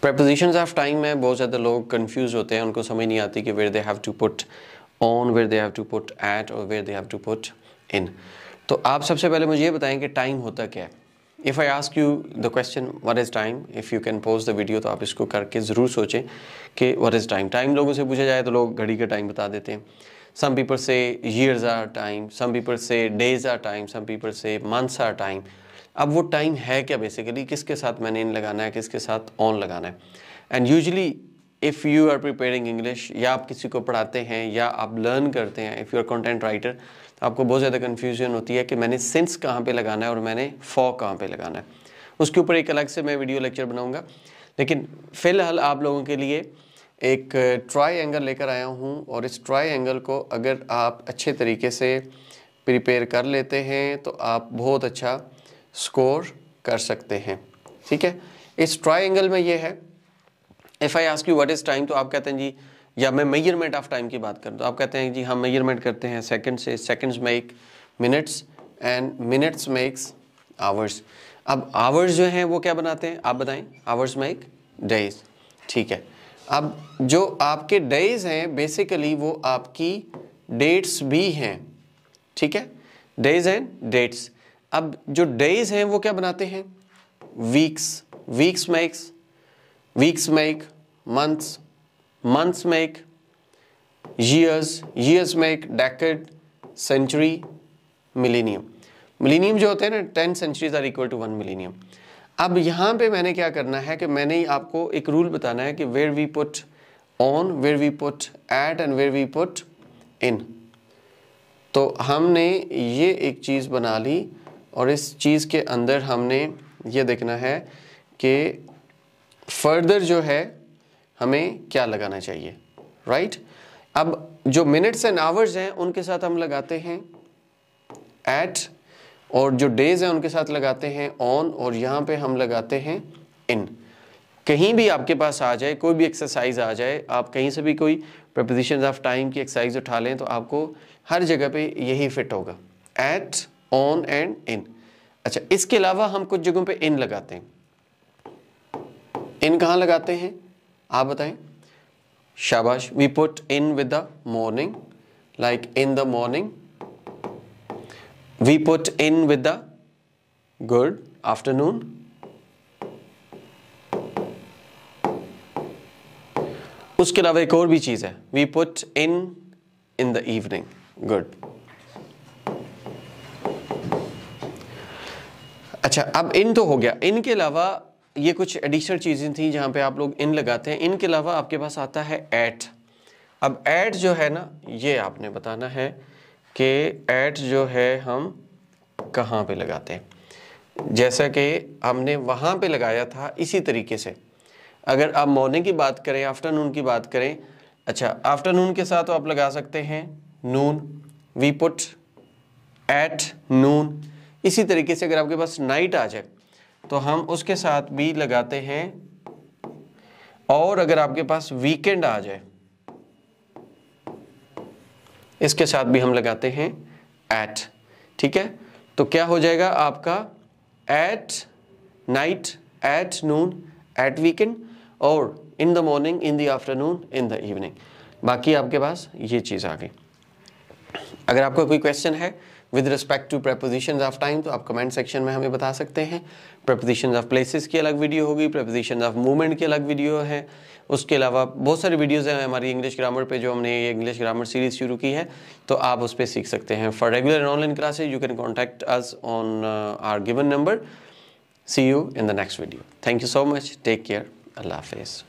Preposition of time में बहुत ज़्यादा लोग कन्फ्यूज होते हैं उनको समझ नहीं आती कि where they have to put on where they have to put at और where they have to put in तो आप सबसे पहले मुझे ये बताएं कि टाइम होता क्या है if I ask you the question what is time if you can pause the video तो आप इसको करके ज़रूर सोचें कि वट इज़ टाइम टाइम लोगों से पूछा जाए तो लोग घड़ी का टाइम बता देते हैं some people say years are time some people say days are time some people say months are time अब वो टाइम है क्या बेसिकली किसके साथ मैंने इन लगाना है किसके साथ ऑन लगाना है and usually if you are preparing English या आप किसी को पढ़ाते हैं या आप लर्न करते हैं if you are content writer तो आपको बहुत ज़्यादा कन्फ्यूजन होती है कि मैंने सिंस कहाँ पर लगाना है और मैंने फॉ कहाँ पर लगाना है उसके ऊपर एक अलग से मैं वीडियो लेक्चर बनाऊँगा लेकिन फ़िलहाल आप लोगों के लिए एक ट्राई एंगल लेकर आया हूँ और इस ट्राई एंगल को अगर आप अच्छे तरीके से प्रिपेयर कर लेते हैं तो आप बहुत अच्छा स्कोर कर सकते हैं ठीक है इस ट्राइंगल में ये है if I ask you what is time तो आप कहते हैं जी या मैं मेजरमेंट ऑफ टाइम की बात करूँ तो आप कहते हैं जी हम मेजरमेंट करते हैं सेकेंड से seconds make minutes and minutes makes hours अब आवर्स जो हैं वो क्या बनाते हैं आप बताएं आवर्स मेक डेज ठीक है अब जो आपके डेज हैं बेसिकली वो आपकी डेट्स भी हैं ठीक है डेज एंड डेट्स अब जो डेज हैं वो क्या बनाते हैं weeks weeks makes weeks make months months make years years make decade century millennium millennium जो होते हैं ना ten centuries are equal to one millennium अब यहाँ पे मैंने क्या करना है कि मैंने ही आपको एक रूल बताना है कि where we put on where we put at and where we put in तो हमने ये एक चीज़ बना ली और इस चीज़ के अंदर हमने ये देखना है कि फर्दर जो है हमें क्या लगाना चाहिए राइट right? अब जो मिनट्स एंड आवर्स हैं उनके साथ हम लगाते हैं एट और जो डेज हैं उनके साथ लगाते हैं ऑन और यहाँ पे हम लगाते हैं इन कहीं भी आपके पास आ जाए कोई भी एक्सरसाइज आ जाए आप कहीं से भी कोई प्रपोजिशन ऑफ टाइम की एक्सरसाइज उठा लें तो आपको हर जगह पे यही फिट होगा एट ऑन एंड इन अच्छा इसके अलावा हम कुछ जगहों पे इन लगाते हैं इन कहां लगाते हैं आप बताएं शाबाश we put in with the morning like in the morning we put in with the good afternoon उसके अलावा एक और भी चीज़ है we put in in the evening good अच्छा अब इन तो हो गया इनके अलावा ये कुछ एडिशनल चीज़ें थी जहाँ पे आप लोग इन लगाते हैं इनके अलावा आपके पास आता है ऐट अब ऐट जो है ना ये आपने बताना है कि ऐट जो है हम कहाँ पे लगाते हैं जैसा कि हमने वहाँ पे लगाया था इसी तरीके से अगर आप मॉर्निंग की बात करें आफ्टरनून की बात करें अच्छा आफ्टरनून के साथ आप लगा सकते हैं noon we put at noon इसी तरीके से अगर आपके पास नाइट आ जाए तो हम उसके साथ भी लगाते हैं और अगर आपके पास वीकेंड आ जाए इसके साथ भी हम लगाते हैं एट ठीक है तो क्या हो जाएगा आपका at night at noon at weekend और in the morning in the afternoon in the evening बाकी आपके पास ये चीज़ आ गई अगर आपका कोई क्वेश्चन है with respect to preposition of time तो आप कमेंट सेक्शन में हमें बता सकते हैं प्रपोजिशन ऑफ प्लेसेस की अलग वीडियो होगी प्रपोजिशन ऑफ मूवमेंट की अलग वीडियो है उसके अलावा बहुत सारी वीडियोज़ हैं हमारी इंग्लिश ग्रामर पे जो हमने ये इंग्लिश ग्रामर सीरीज़ शुरू की है तो आप उस पर सीख सकते हैं for regular and online classes you can contact us on our given number see you in the next video thank you so much take care अल्लाह हाफिज़